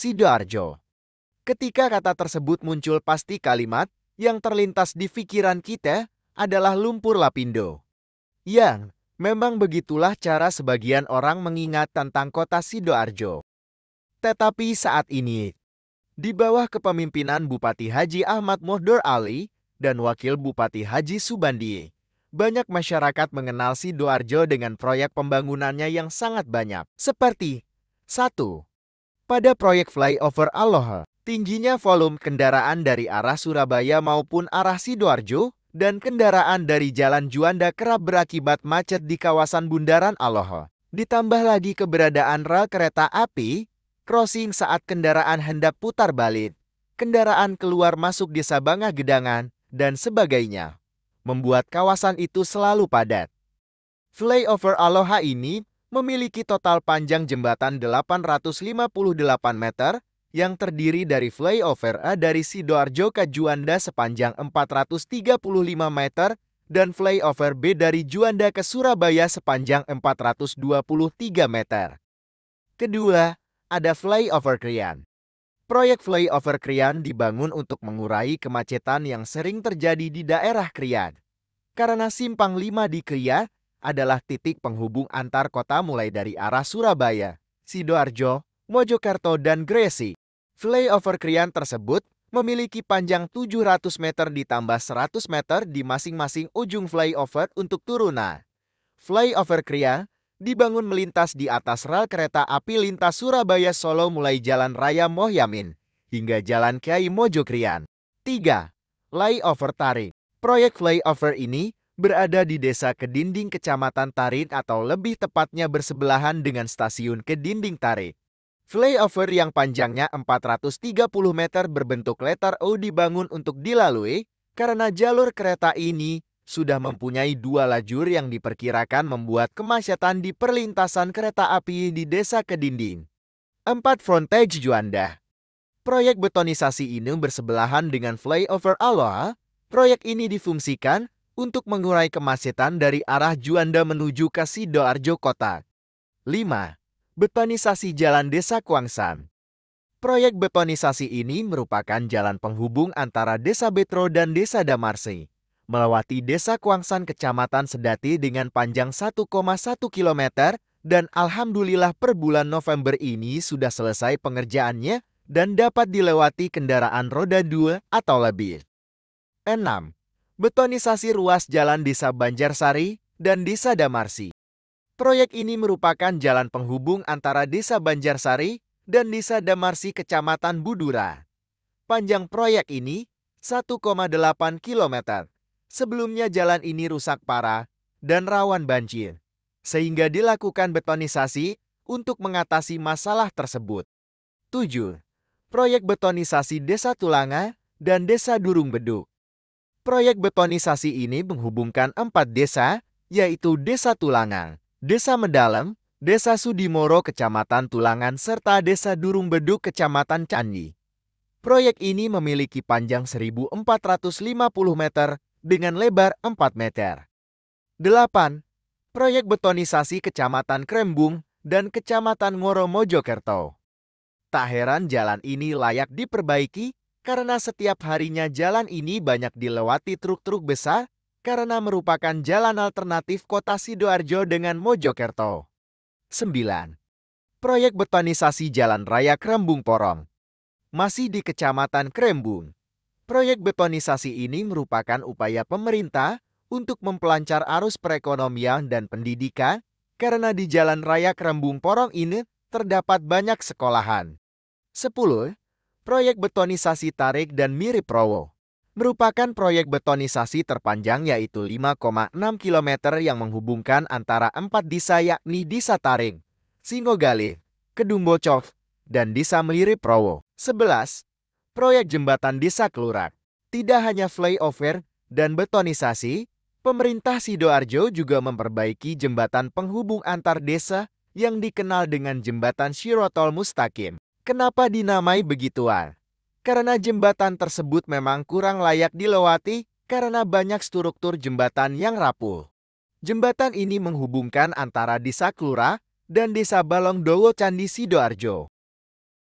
Sidoarjo. Ketika kata tersebut muncul pasti kalimat yang terlintas di pikiran kita adalah lumpur Lapindo. Yang memang begitulah cara sebagian orang mengingat tentang kota Sidoarjo. Tetapi saat ini, di bawah kepemimpinan Bupati Haji Ahmad Mohdor Ali dan Wakil Bupati Haji Subandi. Banyak masyarakat mengenal Sidoarjo dengan proyek pembangunannya yang sangat banyak, seperti satu pada proyek flyover Aloha. Tingginya volume kendaraan dari arah Surabaya maupun arah Sidoarjo dan kendaraan dari Jalan Juanda kerap berakibat macet di kawasan Bundaran Aloha. Ditambah lagi keberadaan rel kereta api, crossing saat kendaraan hendak putar balik, kendaraan keluar masuk desa Bangah Gedangan, dan sebagainya. Membuat kawasan itu selalu padat. Flyover Aloha ini memiliki total panjang jembatan 858 meter yang terdiri dari flyover A eh, dari Sidoarjo ke Juanda sepanjang 435 meter dan flyover B dari Juanda ke Surabaya sepanjang 423 meter. Kedua, ada flyover Krian. Proyek flyover Krian dibangun untuk mengurai kemacetan yang sering terjadi di daerah Krian. Karena simpang lima di Krian adalah titik penghubung antar kota mulai dari arah Surabaya, Sidoarjo, Mojokerto dan Gresik. Flyover Krian tersebut memiliki panjang 700 meter ditambah 100 meter di masing-masing ujung flyover untuk turunan. Flyover Krian dibangun melintas di atas rel kereta api lintas Surabaya Solo mulai Jalan Raya Mohyamin hingga Jalan Kiai Mojokrian. 3. Flyover Tarik Proyek flyover ini berada di desa Kedinding Kecamatan Tarit atau lebih tepatnya bersebelahan dengan stasiun Kedinding Tarit. Flyover yang panjangnya 430 meter berbentuk letter O dibangun untuk dilalui karena jalur kereta ini sudah mempunyai dua lajur yang diperkirakan membuat kemacetan di perlintasan kereta api di desa Kedinding. 4. Frontage Juanda Proyek betonisasi ini bersebelahan dengan flyover Aloha. Proyek ini difungsikan untuk mengurai kemacetan dari arah Juanda menuju ke Sidoarjo Kota. 5. Betonisasi Jalan Desa Kuangsan Proyek betonisasi ini merupakan jalan penghubung antara Desa Betro dan Desa Damarsi, melewati Desa Kuangsan Kecamatan Sedati dengan panjang 1,1 km dan alhamdulillah per bulan November ini sudah selesai pengerjaannya dan dapat dilewati kendaraan roda 2 atau lebih. 6 betonisasi ruas jalan Desa Banjarsari dan Desa Damarsi. Proyek ini merupakan jalan penghubung antara Desa Banjarsari dan Desa Damarsi Kecamatan Budura. Panjang proyek ini 1,8 km. Sebelumnya jalan ini rusak parah dan rawan banjir, sehingga dilakukan betonisasi untuk mengatasi masalah tersebut. 7. Proyek betonisasi Desa Tulanga dan Desa Durung Beduk. Proyek betonisasi ini menghubungkan empat desa, yaitu Desa Tulangang, Desa Medalem, Desa Sudimoro Kecamatan Tulangan serta Desa Durung Beduk Kecamatan Candi. Proyek ini memiliki panjang 1450 meter dengan lebar 4 meter. 8. Proyek betonisasi Kecamatan Krembung dan Kecamatan Ngoro Mojokerto. Tak heran jalan ini layak diperbaiki karena setiap harinya jalan ini banyak dilewati truk-truk besar karena merupakan jalan alternatif kota Sidoarjo dengan Mojokerto. 9. Proyek Betonisasi Jalan Raya Krembung Porong Masih di Kecamatan Krembung, proyek betonisasi ini merupakan upaya pemerintah untuk mempelancar arus perekonomian dan pendidikan karena di Jalan Raya Krembung Porong ini terdapat banyak sekolahan. 10. Proyek betonisasi Tarik dan Mirip Prowo merupakan proyek betonisasi terpanjang yaitu 5,6 km yang menghubungkan antara empat desa yakni Desa Taring, Singogale, Kedumbocov, dan Desa Melirip Prowo. 11. Proyek Jembatan Desa Kelurak Tidak hanya flyover dan betonisasi, pemerintah Sidoarjo juga memperbaiki jembatan penghubung antar desa yang dikenal dengan Jembatan Shirotol Mustakim. Kenapa dinamai begituan? Karena jembatan tersebut memang kurang layak dilewati karena banyak struktur jembatan yang rapuh. Jembatan ini menghubungkan antara Desa Klura dan Desa Balong Dowo Candi Sidoarjo.